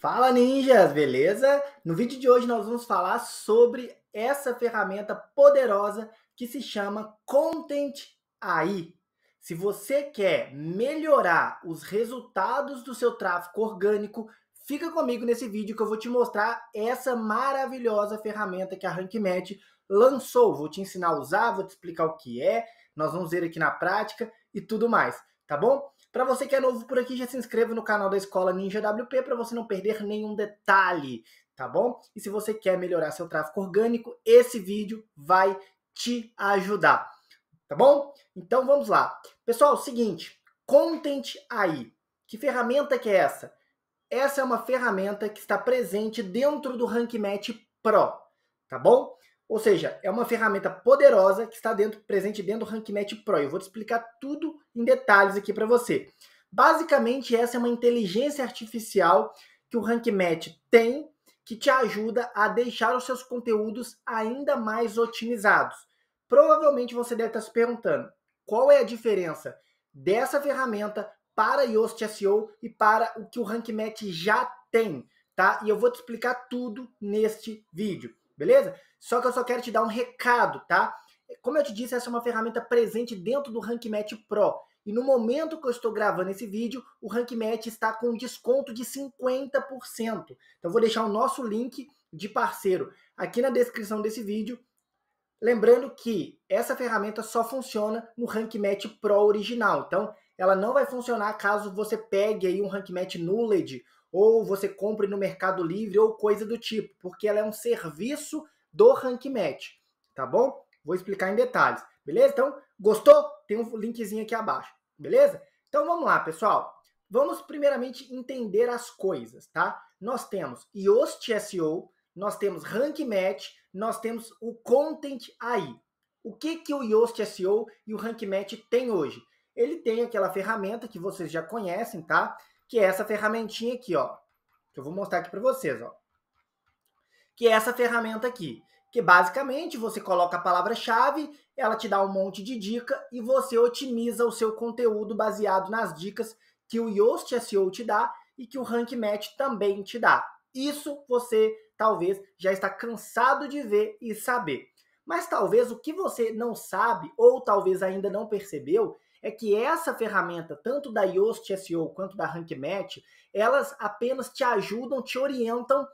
Fala ninjas, beleza? No vídeo de hoje nós vamos falar sobre essa ferramenta poderosa que se chama Content AI. Se você quer melhorar os resultados do seu tráfego orgânico, fica comigo nesse vídeo que eu vou te mostrar essa maravilhosa ferramenta que a RankMatch lançou. Vou te ensinar a usar, vou te explicar o que é, nós vamos ver aqui na prática e tudo mais, tá bom? Para você que é novo por aqui, já se inscreva no canal da Escola Ninja WP para você não perder nenhum detalhe, tá bom? E se você quer melhorar seu tráfego orgânico, esse vídeo vai te ajudar, tá bom? Então vamos lá. Pessoal, seguinte, Content AI. Que ferramenta que é essa? Essa é uma ferramenta que está presente dentro do RankMatch Pro, tá bom? Ou seja, é uma ferramenta poderosa que está dentro, presente dentro do RankMatch Pro. Eu vou te explicar tudo em detalhes aqui para você. Basicamente, essa é uma inteligência artificial que o RankMatch tem que te ajuda a deixar os seus conteúdos ainda mais otimizados. Provavelmente você deve estar se perguntando qual é a diferença dessa ferramenta para Yoast SEO e para o que o RankMatch já tem, tá? E eu vou te explicar tudo neste vídeo, beleza? Só que eu só quero te dar um recado, tá? Como eu te disse, essa é uma ferramenta presente dentro do RankMatch Pro. E no momento que eu estou gravando esse vídeo, o RankMatch está com desconto de 50%. Então eu vou deixar o nosso link de parceiro aqui na descrição desse vídeo. Lembrando que essa ferramenta só funciona no RankMatch Pro original. Então ela não vai funcionar caso você pegue aí um RankMatch Nulled ou você compre no Mercado Livre ou coisa do tipo, porque ela é um serviço do Rank Match, tá bom? Vou explicar em detalhes, beleza? Então, gostou? Tem um linkzinho aqui abaixo, beleza? Então vamos lá, pessoal. Vamos primeiramente entender as coisas, tá? Nós temos Yoast SEO, nós temos Rank Match, nós temos o Content AI. O que que o Yoast SEO e o Rank Match tem hoje? Ele tem aquela ferramenta que vocês já conhecem, tá? Que é essa ferramentinha aqui, ó. Que eu vou mostrar aqui para vocês, ó que é essa ferramenta aqui. Que basicamente você coloca a palavra-chave, ela te dá um monte de dica e você otimiza o seu conteúdo baseado nas dicas que o Yoast SEO te dá e que o Rank Match também te dá. Isso você talvez já está cansado de ver e saber. Mas talvez o que você não sabe ou talvez ainda não percebeu é que essa ferramenta, tanto da Yoast SEO quanto da Rank Match, elas apenas te ajudam, te orientam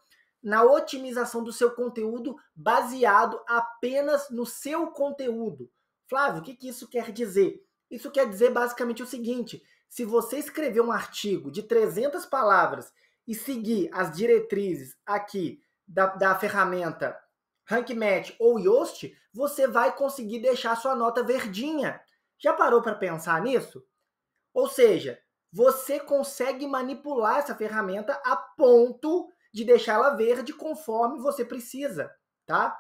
na otimização do seu conteúdo baseado apenas no seu conteúdo. Flávio, o que, que isso quer dizer? Isso quer dizer basicamente o seguinte: se você escrever um artigo de 300 palavras e seguir as diretrizes aqui da, da ferramenta Match ou Yoast, você vai conseguir deixar sua nota verdinha. Já parou para pensar nisso? Ou seja, você consegue manipular essa ferramenta a ponto de deixar ela verde conforme você precisa, tá?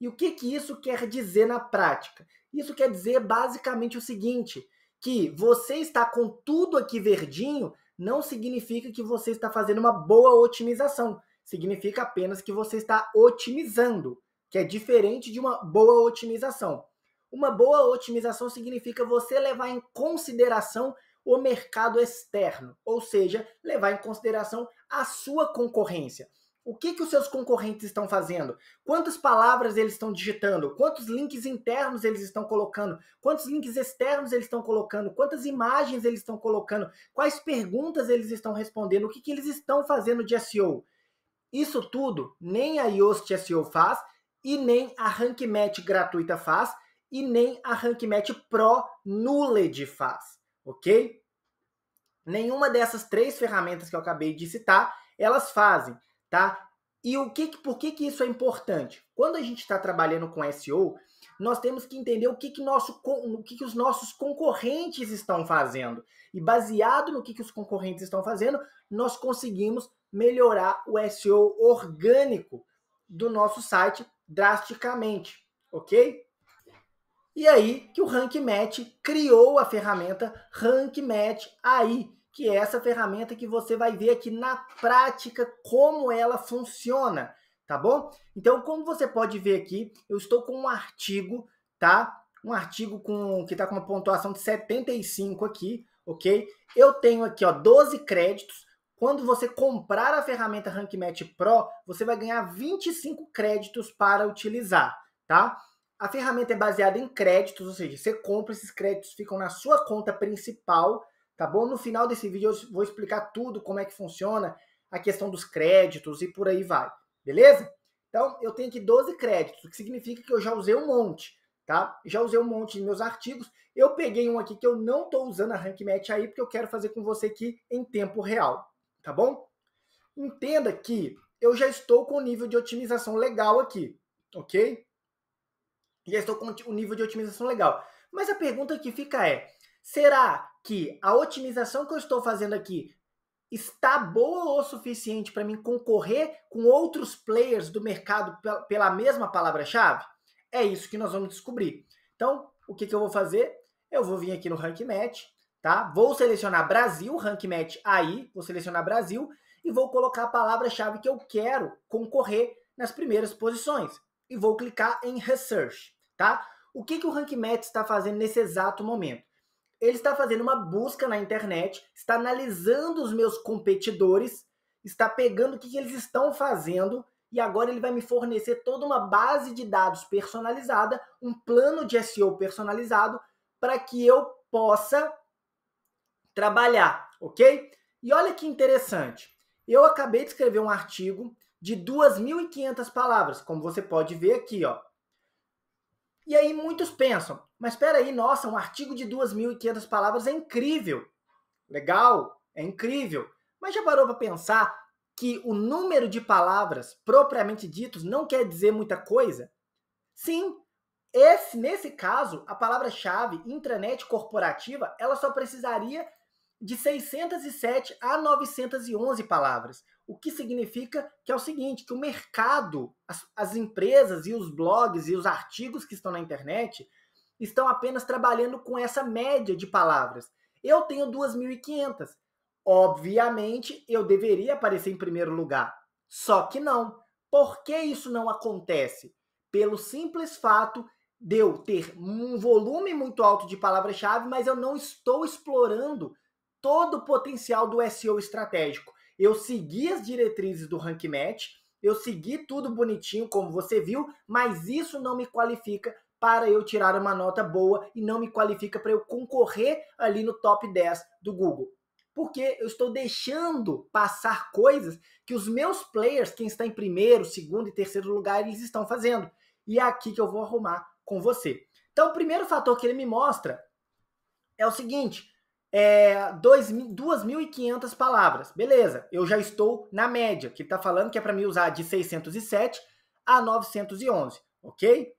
E o que, que isso quer dizer na prática? Isso quer dizer basicamente o seguinte, que você está com tudo aqui verdinho não significa que você está fazendo uma boa otimização. Significa apenas que você está otimizando, que é diferente de uma boa otimização. Uma boa otimização significa você levar em consideração o mercado externo, ou seja, levar em consideração a sua concorrência. O que, que os seus concorrentes estão fazendo? Quantas palavras eles estão digitando? Quantos links internos eles estão colocando? Quantos links externos eles estão colocando? Quantas imagens eles estão colocando? Quais perguntas eles estão respondendo? O que, que eles estão fazendo de SEO? Isso tudo nem a Yoast SEO faz, e nem a RankMatch gratuita faz, e nem a RankMatch Pro Nulled faz, ok? Nenhuma dessas três ferramentas que eu acabei de citar, elas fazem, tá? E o que, por que, que isso é importante? Quando a gente está trabalhando com SEO, nós temos que entender o que, que, nosso, o que, que os nossos concorrentes estão fazendo. E baseado no que, que os concorrentes estão fazendo, nós conseguimos melhorar o SEO orgânico do nosso site drasticamente, ok? E aí que o Rank Match criou a ferramenta Rank Match AI, que é essa ferramenta que você vai ver aqui na prática como ela funciona, tá bom? Então, como você pode ver aqui, eu estou com um artigo, tá? Um artigo com que está com uma pontuação de 75 aqui, ok? Eu tenho aqui, ó, 12 créditos. Quando você comprar a ferramenta Rank Match Pro, você vai ganhar 25 créditos para utilizar, tá? A ferramenta é baseada em créditos, ou seja, você compra, esses créditos ficam na sua conta principal, tá bom? No final desse vídeo eu vou explicar tudo, como é que funciona a questão dos créditos e por aí vai, beleza? Então, eu tenho aqui 12 créditos, o que significa que eu já usei um monte, tá? Já usei um monte de meus artigos. Eu peguei um aqui que eu não estou usando a Rank Match aí, porque eu quero fazer com você aqui em tempo real, tá bom? Entenda que eu já estou com um nível de otimização legal aqui, ok? já estou com um nível de otimização legal. Mas a pergunta que fica é: será que a otimização que eu estou fazendo aqui está boa o suficiente para mim concorrer com outros players do mercado pela mesma palavra-chave? É isso que nós vamos descobrir. Então, o que, que eu vou fazer? Eu vou vir aqui no Rank Match, tá? Vou selecionar Brasil, Rank Match aí, vou selecionar Brasil e vou colocar a palavra-chave que eu quero concorrer nas primeiras posições. E vou clicar em Research tá? O que, que o Rank está fazendo nesse exato momento? Ele está fazendo uma busca na internet, está analisando os meus competidores, está pegando o que, que eles estão fazendo e agora ele vai me fornecer toda uma base de dados personalizada, um plano de SEO personalizado para que eu possa trabalhar, ok? E olha que interessante. Eu acabei de escrever um artigo de 2.500 palavras, como você pode ver aqui, ó. E aí muitos pensam, mas espera aí, nossa, um artigo de 2.500 palavras é incrível. Legal, é incrível. Mas já parou para pensar que o número de palavras propriamente ditos não quer dizer muita coisa? Sim, esse, nesse caso, a palavra-chave intranet corporativa, ela só precisaria de 607 a 911 palavras. O que significa que é o seguinte, que o mercado, as, as, empresas e os blogs e os artigos que estão na internet estão apenas trabalhando com essa média de palavras. Eu tenho 2.500. Obviamente, eu deveria aparecer em primeiro lugar. Só que não. Por que isso não acontece? Pelo simples fato de eu ter um volume muito alto de palavra-chave, mas eu não estou explorando todo o potencial do SEO estratégico. Eu segui as diretrizes do Rank Match, eu segui tudo bonitinho, como você viu, mas isso não me qualifica para eu tirar uma nota boa e não me qualifica para eu concorrer ali no top 10 do Google. Porque eu estou deixando passar coisas que os meus players, quem está em primeiro, segundo e terceiro lugar, eles estão fazendo. E é aqui que eu vou arrumar com você. Então, o primeiro fator que ele me mostra é o seguinte: é, 2.500 palavras. Beleza, eu já estou na média, que está falando que é para mim usar de 607 a 911, ok?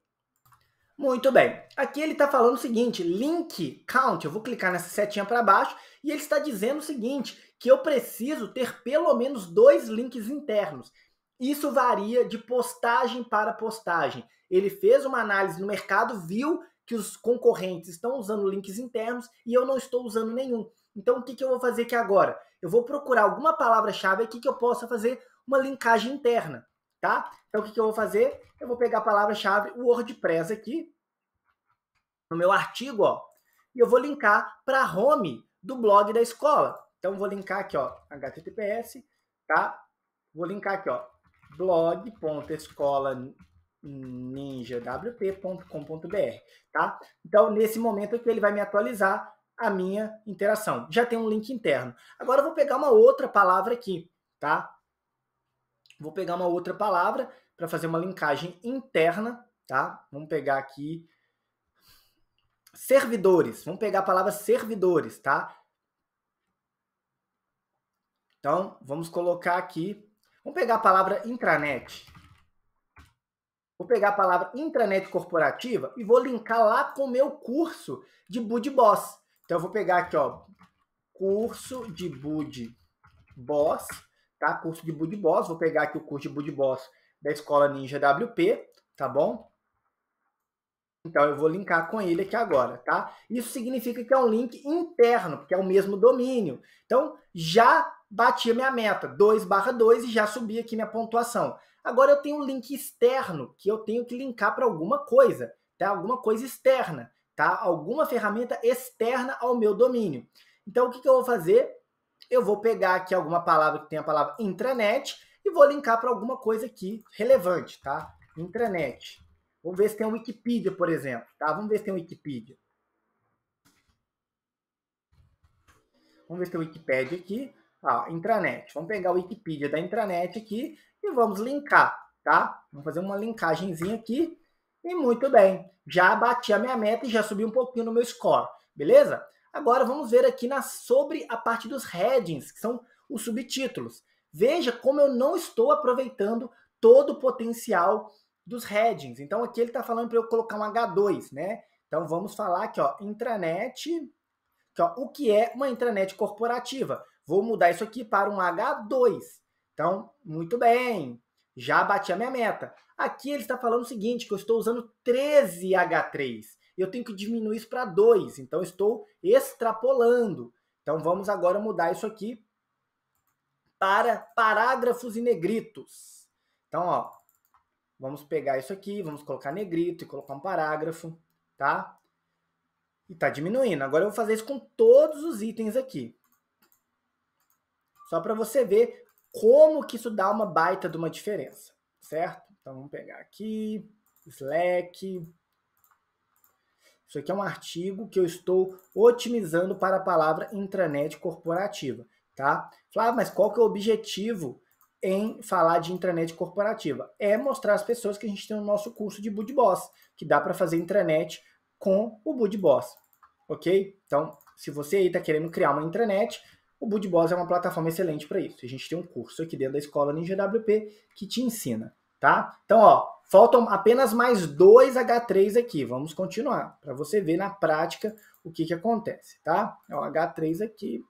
Muito bem. Aqui ele está falando o seguinte, link count, eu vou clicar nessa setinha para baixo, e ele está dizendo o seguinte, que eu preciso ter pelo menos dois links internos. Isso varia de postagem para postagem. Ele fez uma análise no mercado, viu que os concorrentes estão usando links internos e eu não estou usando nenhum. Então, o que, que eu vou fazer aqui agora? Eu vou procurar alguma palavra-chave aqui que eu possa fazer uma linkagem interna, tá? Então, o que, que eu vou fazer? Eu vou pegar a palavra-chave, WordPress aqui, no meu artigo, ó, e eu vou linkar para a home do blog da escola. Então, eu vou linkar aqui, ó, https, tá? Vou linkar aqui, ó, blog.escola.com ninjawp.com.br, tá? Então, nesse momento aqui, ele vai me atualizar a minha interação. Já tem um link interno. Agora eu vou pegar uma outra palavra aqui, tá? Vou pegar uma outra palavra para fazer uma linkagem interna, tá? Vamos pegar aqui servidores. Vamos pegar a palavra servidores, tá? Então, vamos colocar aqui. Vamos pegar a palavra intranet, Vou pegar a palavra intranet corporativa e vou linkar lá com o meu curso de Bud Boss. Então eu vou pegar aqui, ó, curso de Bud Boss, tá? Curso de Bud Boss, vou pegar aqui o curso de Bud Boss da Escola Ninja WP, tá bom? Então eu vou linkar com ele aqui agora, tá? Isso significa que é um link interno, porque é o mesmo domínio. Então já bati a minha meta, 2 2 e já subi aqui minha pontuação. Agora eu tenho um link externo que eu tenho que linkar para alguma coisa, tá? Alguma coisa externa, tá? Alguma ferramenta externa ao meu domínio. Então o que, que eu vou fazer? Eu vou pegar aqui alguma palavra que tem a palavra intranet e vou linkar para alguma coisa aqui relevante, tá? Intranet. Vamos ver se tem um Wikipedia, por exemplo, tá? Vamos ver se tem um Wikipedia. Vamos ver se tem o Wikipedia aqui. Ah, intranet. Vamos pegar o Wikipedia da intranet aqui e vamos linkar, tá? Vamos fazer uma linkagemzinha aqui. E muito bem, já bati a minha meta e já subi um pouquinho no meu score, beleza? Agora vamos ver aqui na, sobre a parte dos headings, que são os subtítulos. Veja como eu não estou aproveitando todo o potencial dos headings. Então aqui ele está falando para eu colocar um H2, né? Então vamos falar aqui, ó, intranet, ó, o que é uma intranet corporativa. Vou mudar isso aqui para um H2, então, muito bem, já bati a minha meta. Aqui ele está falando o seguinte, que eu estou usando 13H3. Eu tenho que diminuir isso para 2, então estou extrapolando. Então, vamos agora mudar isso aqui para parágrafos e negritos. Então, ó, vamos pegar isso aqui, vamos colocar negrito e colocar um parágrafo, tá? E tá diminuindo. Agora eu vou fazer isso com todos os itens aqui. Só para você ver como que isso dá uma baita de uma diferença, certo? Então vamos pegar aqui, Slack. Isso aqui é um artigo que eu estou otimizando para a palavra intranet corporativa, tá? Flávio, mas qual que é o objetivo em falar de intranet corporativa? É mostrar às pessoas que a gente tem o nosso curso de Bud Boss que dá para fazer intranet com o Bud Boss, ok? Então, se você aí está querendo criar uma intranet, o Budboss é uma plataforma excelente para isso. A gente tem um curso aqui dentro da escola Ninja WP que te ensina, tá? Então, ó, faltam apenas mais dois H3 aqui. Vamos continuar para você ver na prática o que, que acontece, tá? É o H3 aqui.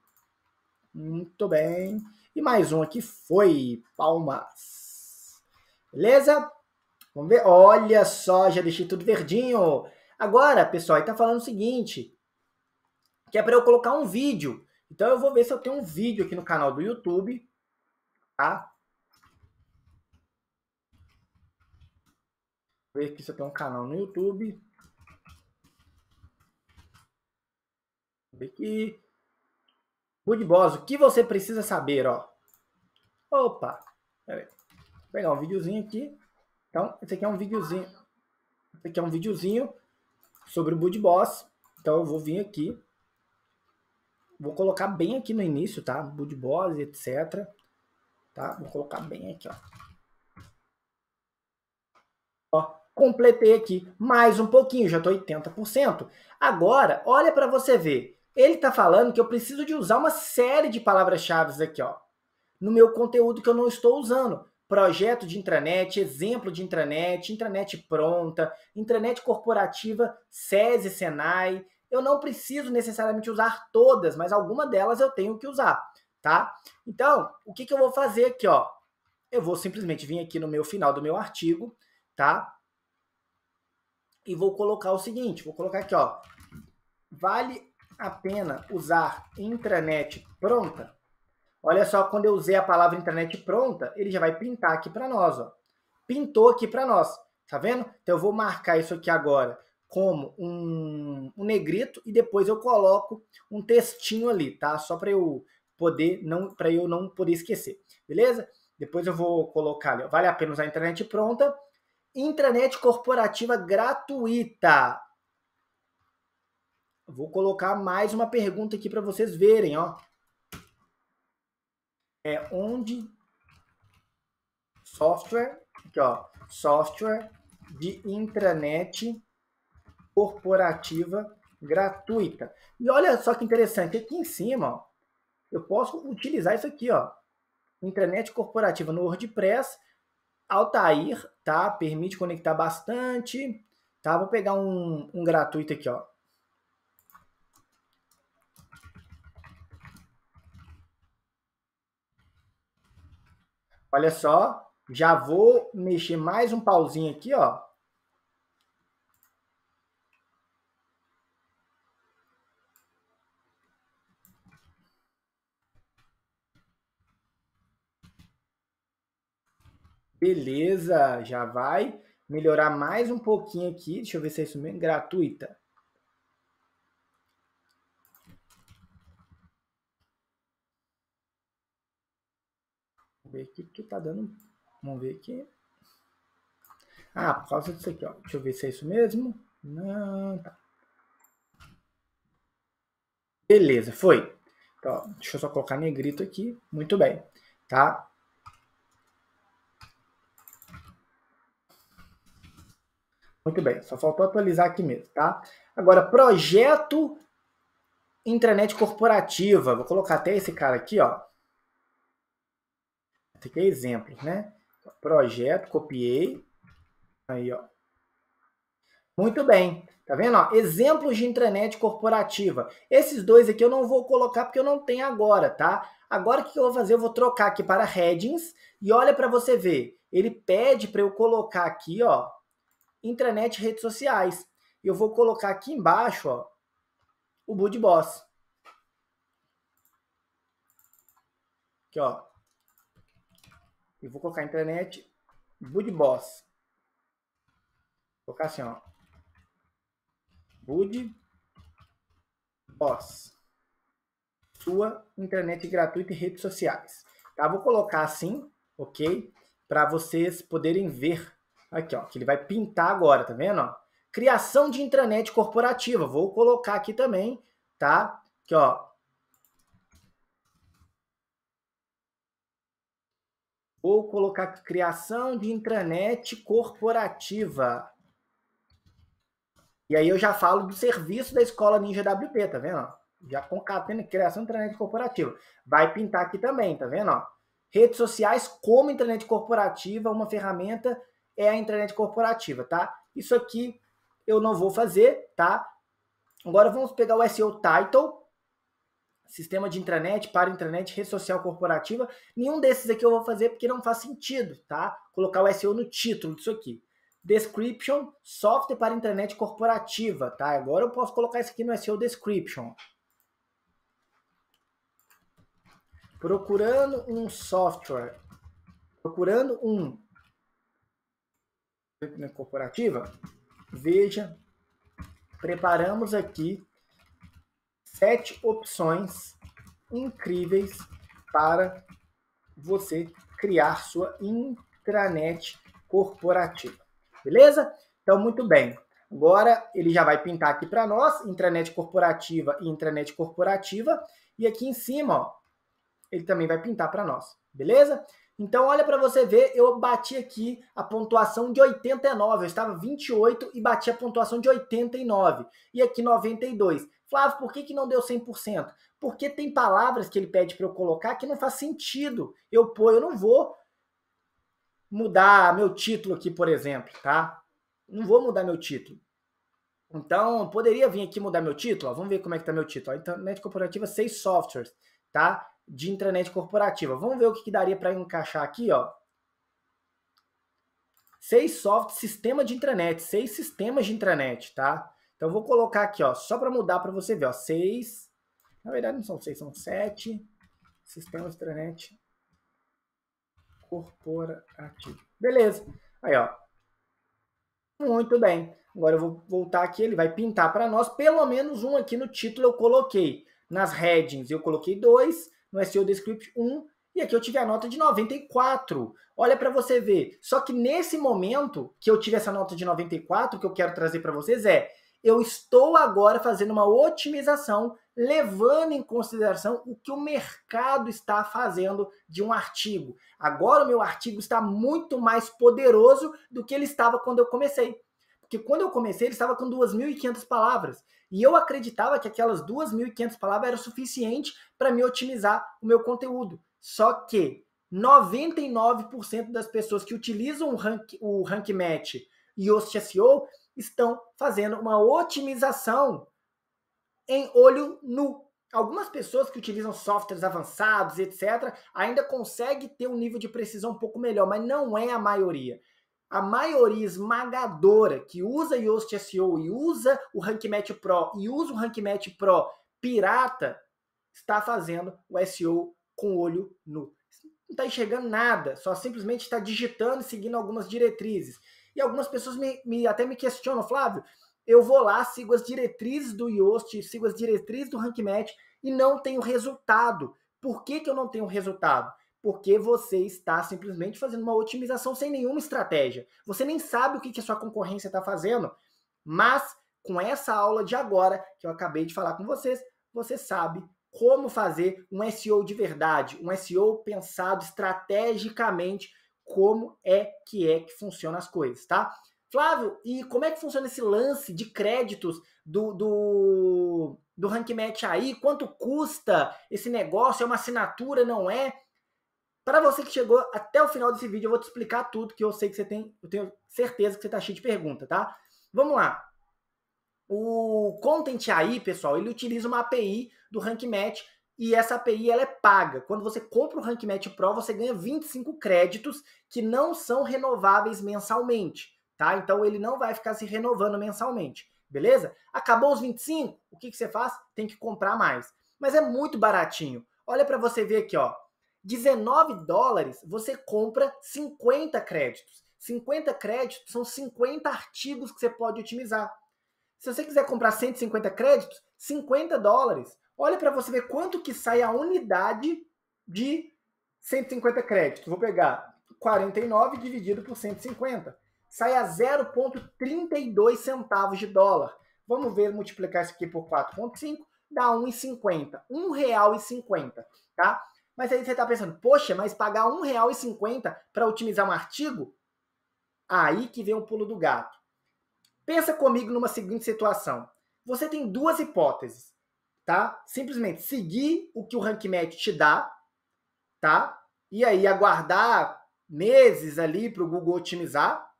Muito bem. E mais um aqui foi palmas. Beleza? Vamos ver. Olha só, já deixei tudo verdinho. Agora, pessoal, ele tá falando o seguinte, que é para eu colocar um vídeo então eu vou ver se eu tenho um vídeo aqui no canal do YouTube, tá? Vou ver aqui se eu tenho um canal no YouTube. Vou ver aqui. Good Boss, o que você precisa saber, ó? Opa, peraí. Vou pegar um videozinho aqui. Então, esse aqui é um videozinho. Esse aqui é um videozinho sobre o Bud Boss. Então, eu vou vir aqui. Vou colocar bem aqui no início, tá? Bud Boss, etc. Tá? Vou colocar bem aqui, ó. Ó, completei aqui mais um pouquinho, já estou 80%. Agora, olha para você ver. Ele está falando que eu preciso de usar uma série de palavras-chave aqui, ó, no meu conteúdo que eu não estou usando. Projeto de intranet, exemplo de intranet, intranet pronta, intranet corporativa, SESI, Senai, eu não preciso necessariamente usar todas, mas alguma delas eu tenho que usar, tá? Então, o que, que eu vou fazer aqui, ó? Eu vou simplesmente vir aqui no meu final do meu artigo, tá? E vou colocar o seguinte, vou colocar aqui, ó. Vale a pena usar intranet pronta? Olha só, quando eu usei a palavra intranet pronta, ele já vai pintar aqui para nós, ó. Pintou aqui para nós, tá vendo? Então eu vou marcar isso aqui agora como um, um negrito e depois eu coloco um textinho ali, tá? Só para eu poder não para eu não poder esquecer, beleza? Depois eu vou colocar ali. Vale a pena usar a internet pronta. Intranet corporativa gratuita. Vou colocar mais uma pergunta aqui para vocês verem, ó. É onde software, aqui ó, software de intranet corporativa gratuita. E olha só que interessante, aqui em cima, ó, eu posso utilizar isso aqui, ó, intranet corporativa no WordPress, Altair, tá? Permite conectar bastante, tá? Vou pegar um, um gratuito aqui, ó. Olha só, já vou mexer mais um pauzinho aqui, ó. Beleza, já vai melhorar mais um pouquinho aqui. Deixa eu ver se é isso mesmo. Gratuita. Vamos ver aqui que tá dando. Vamos ver aqui. Ah, por causa disso aqui, ó. Deixa eu ver se é isso mesmo. Não, tá. Beleza, foi. Então, deixa eu só colocar negrito aqui. Muito bem, tá? Muito bem, só faltou atualizar aqui mesmo, tá? Agora, projeto intranet corporativa. Vou colocar até esse cara aqui, ó. Esse aqui é exemplo, né? Projeto, copiei. Aí, ó. Muito bem. Tá vendo? Ó, exemplos de intranet corporativa. Esses dois aqui eu não vou colocar porque eu não tenho agora, tá? Agora o que eu vou fazer? Eu vou trocar aqui para headings e olha para você ver. Ele pede para eu colocar aqui, ó, intranet redes sociais. Eu vou colocar aqui embaixo, ó, o Bud Boss. Aqui, ó. e vou colocar intranet Bud Boss. Vou colocar assim, ó. Bud Boss. Sua internet gratuita e redes sociais. Tá? Vou colocar assim, ok? Para vocês poderem ver Aqui, ó, que ele vai pintar agora, tá vendo? Ó? Criação de intranet corporativa. Vou colocar aqui também, tá? Aqui, ó. Vou colocar criação de intranet corporativa. E aí eu já falo do serviço da escola Ninja WP, tá vendo? Já concatena criação de intranet corporativa. Vai pintar aqui também, tá vendo? Ó? Redes sociais como intranet corporativa, uma ferramenta é a internet corporativa, tá? Isso aqui eu não vou fazer, tá? Agora vamos pegar o SEO Title, sistema de intranet, para intranet, rede social corporativa. Nenhum desses aqui eu vou fazer porque não faz sentido, tá? Colocar o SEO no título disso aqui. Description, software para intranet corporativa, tá? Agora eu posso colocar isso aqui no SEO Description. Procurando um software, procurando um né, corporativa, veja, preparamos aqui sete opções incríveis para você criar sua intranet corporativa. Beleza? Então, muito bem. Agora ele já vai pintar aqui para nós, intranet corporativa e intranet corporativa. E aqui em cima, ó, ele também vai pintar para nós. Beleza? Então, olha para você ver, eu bati aqui a pontuação de 89. Eu estava 28 e bati a pontuação de 89. E aqui 92. Flávio, por que, que não deu 100%? Porque tem palavras que ele pede para eu colocar que não faz sentido. Eu pô, eu não vou mudar meu título aqui, por exemplo, tá? Não vou mudar meu título. Então, poderia vir aqui mudar meu título? Ó, vamos ver como é que tá meu título. Ó, Internet corporativa, 6 softwares, tá? de intranet corporativa. Vamos ver o que, que daria para encaixar aqui, ó. Seis softwares, sistema de intranet, seis sistemas de intranet, tá? Então vou colocar aqui, ó, só para mudar para você ver, ó, seis. Na verdade não são seis, são sete sistemas de intranet corporativo. Beleza. Aí, ó. Muito bem. Agora eu vou voltar aqui, ele vai pintar para nós pelo menos um aqui no título eu coloquei. Nas headings eu coloquei dois, no SEO Descript 1, e aqui eu tive a nota de 94. Olha para você ver. Só que nesse momento que eu tive essa nota de 94, que eu quero trazer para vocês é: eu estou agora fazendo uma otimização, levando em consideração o que o mercado está fazendo de um artigo. Agora o meu artigo está muito mais poderoso do que ele estava quando eu comecei. Porque quando eu comecei, ele estava com 2.500 palavras. E eu acreditava que aquelas 2.500 palavras eram suficiente para me otimizar o meu conteúdo. Só que 99% das pessoas que utilizam o Rank, o rank Match e o SEO estão fazendo uma otimização em olho nu. Algumas pessoas que utilizam softwares avançados, etc., ainda conseguem ter um nível de precisão um pouco melhor, mas não é a maioria a maioria esmagadora que usa Yoast SEO e usa o RankMatch Pro e usa o RankMatch Pro pirata está fazendo o SEO com o olho nu. Não está enxergando nada, só simplesmente está digitando e seguindo algumas diretrizes. E algumas pessoas me, me, até me questionam, Flávio, eu vou lá, sigo as diretrizes do Yoast, sigo as diretrizes do RankMatch e não tenho resultado. Por que, que eu não tenho resultado? porque você está simplesmente fazendo uma otimização sem nenhuma estratégia. Você nem sabe o que, que a sua concorrência está fazendo, mas com essa aula de agora que eu acabei de falar com vocês, você sabe como fazer um SEO de verdade, um SEO pensado estrategicamente, como é que é que funciona as coisas, tá? Flávio, e como é que funciona esse lance de créditos do, do, do Rank Match aí? Quanto custa esse negócio? É uma assinatura, não é? Para você que chegou até o final desse vídeo, eu vou te explicar tudo que eu sei que você tem, eu tenho certeza que você tá cheio de pergunta, tá? Vamos lá. O Content AI, pessoal, ele utiliza uma API do Rank Match e essa API ela é paga. Quando você compra o Rank Match Pro, você ganha 25 créditos que não são renováveis mensalmente, tá? Então ele não vai ficar se renovando mensalmente, beleza? Acabou os 25, o que, que você faz? Tem que comprar mais. Mas é muito baratinho. Olha para você ver aqui, ó. 19 dólares, você compra 50 créditos. 50 créditos são 50 artigos que você pode otimizar. Se você quiser comprar 150 créditos, 50 dólares. Olha para você ver quanto que sai a unidade de 150 créditos. Vou pegar 49 dividido por 150. Sai a 0,32 centavos de dólar. Vamos ver, multiplicar isso aqui por 4,5, dá 1,50. R$ 1,50, tá? Mas aí você está pensando, poxa, mas pagar R$1,50 para otimizar um artigo? Aí que vem o pulo do gato. Pensa comigo numa seguinte situação. Você tem duas hipóteses, tá? Simplesmente seguir o que o RankMed te dá, tá? E aí aguardar meses ali para o Google otimizar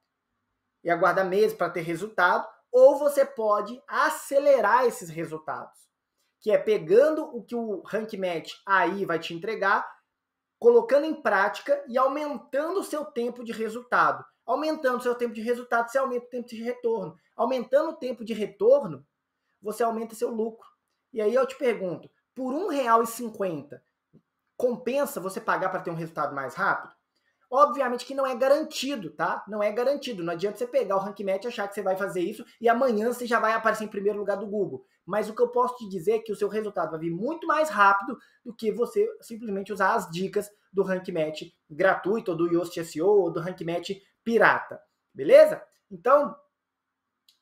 e aguardar meses para ter resultado, ou você pode acelerar esses resultados que é pegando o que o Rank Match aí vai te entregar, colocando em prática e aumentando o seu tempo de resultado. Aumentando o seu tempo de resultado, você aumenta o tempo de retorno. Aumentando o tempo de retorno, você aumenta seu lucro. E aí eu te pergunto, por R$1,50, compensa você pagar para ter um resultado mais rápido? Obviamente que não é garantido, tá? Não é garantido. Não adianta você pegar o rank match, achar que você vai fazer isso e amanhã você já vai aparecer em primeiro lugar do Google. Mas o que eu posso te dizer é que o seu resultado vai vir muito mais rápido do que você simplesmente usar as dicas do Rank Match gratuito, ou do Yoast SEO, ou do Rank Match pirata. Beleza? Então,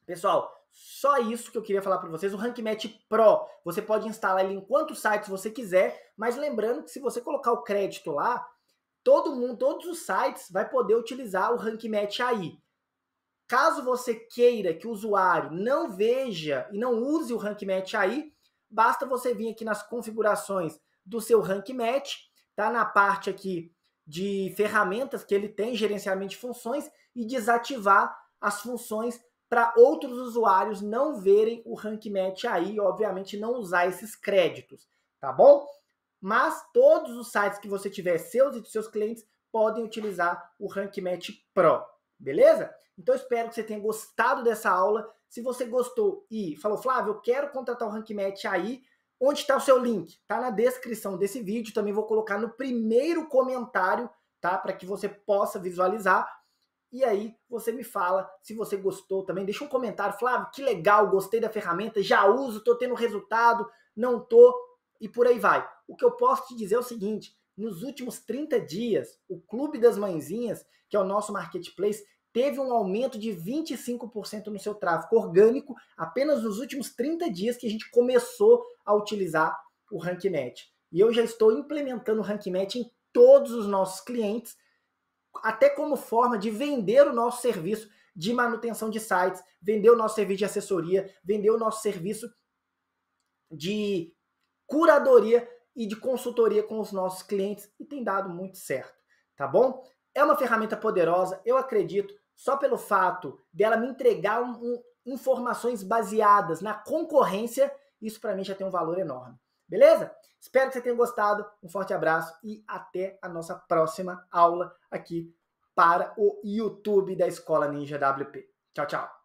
pessoal, só isso que eu queria falar para vocês. O Rank Match Pro, você pode instalar ele em quantos sites você quiser, mas lembrando que se você colocar o crédito lá, todo mundo, todos os sites vai poder utilizar o Rank Match aí. Caso você queira que o usuário não veja e não use o Rank Match aí, basta você vir aqui nas configurações do seu Rank Match, tá na parte aqui de ferramentas que ele tem, gerenciamento de funções e desativar as funções para outros usuários não verem o Rank Match aí, obviamente não usar esses créditos, tá bom? Mas todos os sites que você tiver seus e de seus clientes podem utilizar o Rank Match Pro. Beleza? Então espero que você tenha gostado dessa aula. Se você gostou e falou, Flávio, eu quero contratar o RankMatch aí, onde está o seu link? Está na descrição desse vídeo. Também vou colocar no primeiro comentário, tá? Para que você possa visualizar. E aí você me fala se você gostou também. Deixa um comentário, Flávio, que legal, gostei da ferramenta, já uso, estou tendo resultado, não tô e por aí vai. O que eu posso te dizer é o seguinte: nos últimos 30 dias, o Clube das Mãezinhas, que é o nosso marketplace, teve um aumento de 25% no seu tráfego orgânico apenas nos últimos 30 dias que a gente começou a utilizar o RankNet. E eu já estou implementando o RankNet em todos os nossos clientes, até como forma de vender o nosso serviço de manutenção de sites, vender o nosso serviço de assessoria, vender o nosso serviço de curadoria e de consultoria com os nossos clientes e tem dado muito certo, tá bom? É uma ferramenta poderosa, eu acredito só pelo fato dela me entregar um, um, informações baseadas na concorrência, isso para mim já tem um valor enorme. Beleza? Espero que você tenha gostado. Um forte abraço e até a nossa próxima aula aqui para o YouTube da Escola Ninja WP. Tchau, tchau.